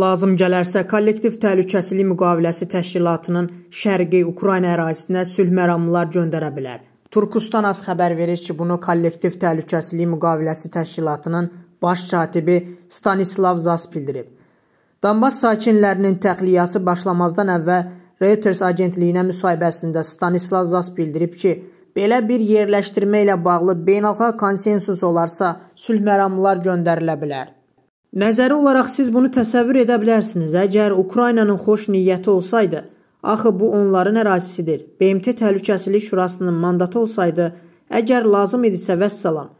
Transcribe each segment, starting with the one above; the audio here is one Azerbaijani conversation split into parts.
Lazım gələrsə, kollektiv təhlükəsizlik müqaviləsi təşkilatının Şərqi Ukrayna ərazisinə sülh məramlılar göndərə bilər. Turkustanas xəbər verir ki, bunu kollektiv təhlükəsizlik müqaviləsi təşkilatının baş katibi Stanislav Zas bildirib. Donbas sakinlərinin təxliyəsi başlamazdan əvvəl Reuters agentliyinə müsahibəsində Stanislav Zas bildirib ki, belə bir yerləşdirmə ilə bağlı beynəlxalq konsensus olarsa, sülh məramlılar göndərilə bilər. Nəzəri olaraq siz bunu təsəvvür edə bilərsiniz. Əgər Ukraynanın xoş niyyəti olsaydı, axı bu onların ərazisidir. BMT Təhlükəsizlik Şurasının mandatı olsaydı, əgər lazım idisə vəssalam.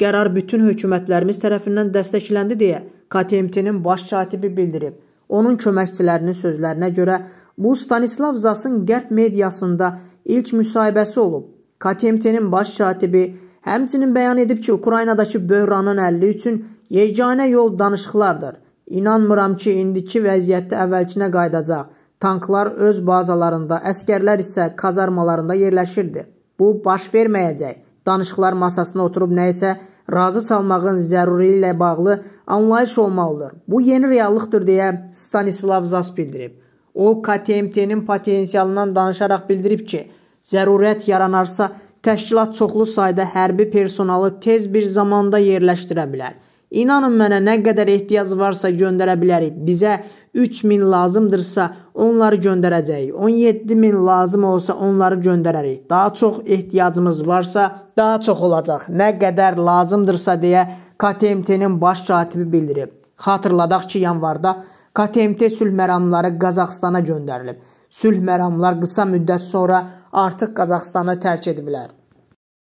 Qərar bütün hökumətlərimiz tərəfindən dəstəkləndi deyə KTMT-nin baş katibi bildirib. Onun köməkçilərinin sözlərinə görə bu Stanislav Zasın Qərb mediasında ilk müsahibəsi olub. KTMT-nin baş katibi həmçinin bəyan edib ki, Ukraynadakı böhranın əlli üçün Yeganə yol danışıqlardır. İnanmıram ki, indiki vəziyyətdə əvvəlkinə qayıdacaq. Tanklar öz bazalarında, əskərlər isə kazarmalarında yerləşirdi. Bu baş verməyəcək. Danışıqlar masasına oturub nə isə razı salmağın zəruri ilə bağlı anlayış olmalıdır. Bu yeni reallıqdır deyə Stanislav Zas bildirib. O, KTMT-nin potensialından danışaraq bildirib ki, zərurət yaranarsa, təşkilat çoxlu sayda hərbi personalı tez bir zamanda yerləşdirə bilər. İnanın mənə nə qədər ehtiyac varsa göndərə bilərik. Bizə 3000 lazımdırsa onları göndərəcəyik. 17000 lazım olsa onları göndərərik. Daha çox ehtiyacımız varsa daha çox olacaq. Nə qədər lazımdırsa deyə KTMT-nin baş katibi bildirib. Xatırladaq ki, yanvarda KTMT sülh məramları Qazaxstana göndərilib. Sülh məramlar qısa müddət sonra artıq Qazaxstanı tərk ediblər.